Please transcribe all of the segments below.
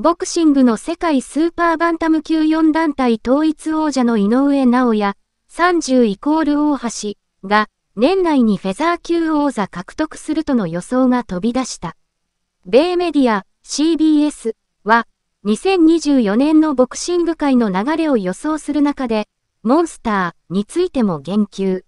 ボクシングの世界スーパーバンタム級4団体統一王者の井上直也、30イコール大橋が、年内にフェザー級王座獲得するとの予想が飛び出した。米メディア、CBS は、2024年のボクシング界の流れを予想する中で、モンスターについても言及。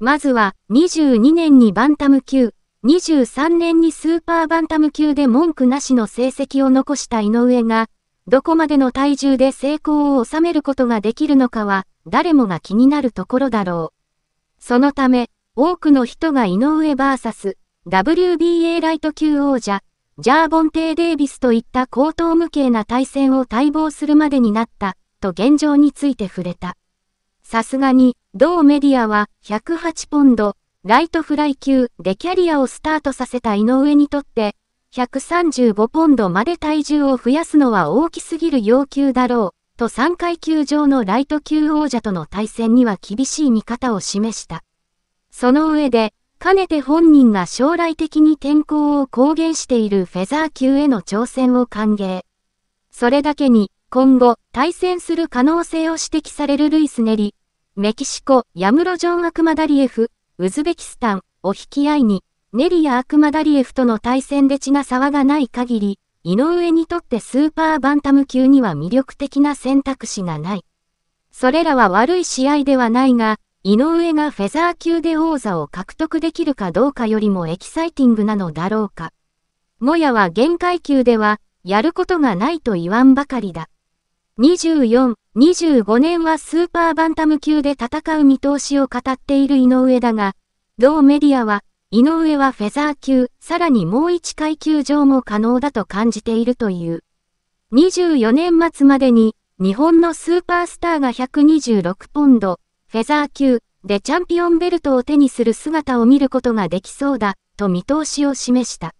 まずは、22年にバンタム級、23年にスーパーバンタム級で文句なしの成績を残した井上が、どこまでの体重で成功を収めることができるのかは、誰もが気になるところだろう。そのため、多くの人が井上 VS、WBA ライト級王者、ジャーボンテイ・デイビスといった高等無形な対戦を待望するまでになった、と現状について触れた。さすがに、同メディアは108ポンド、ライトフライ級でキャリアをスタートさせた井上にとって、135ポンドまで体重を増やすのは大きすぎる要求だろう、と3階級上のライト級王者との対戦には厳しい見方を示した。その上で、かねて本人が将来的に転向を公言しているフェザー級への挑戦を歓迎。それだけに、今後、対戦する可能性を指摘されるルイス・ネリ、メキシコ、ヤムロ・ジョン・アクマダリエフ、ウズベキスタンお引き合いに、ネリやアクマダリエフとの対戦で血な騒がない限り、井上にとってスーパーバンタム級には魅力的な選択肢がない。それらは悪い試合ではないが、井上がフェザー級で王座を獲得できるかどうかよりもエキサイティングなのだろうか。もやは限界級では、やることがないと言わんばかりだ。24 25年はスーパーバンタム級で戦う見通しを語っている井上だが、同メディアは、井上はフェザー級、さらにもう1階級上も可能だと感じているという。24年末までに、日本のスーパースターが126ポンド、フェザー級でチャンピオンベルトを手にする姿を見ることができそうだ、と見通しを示した。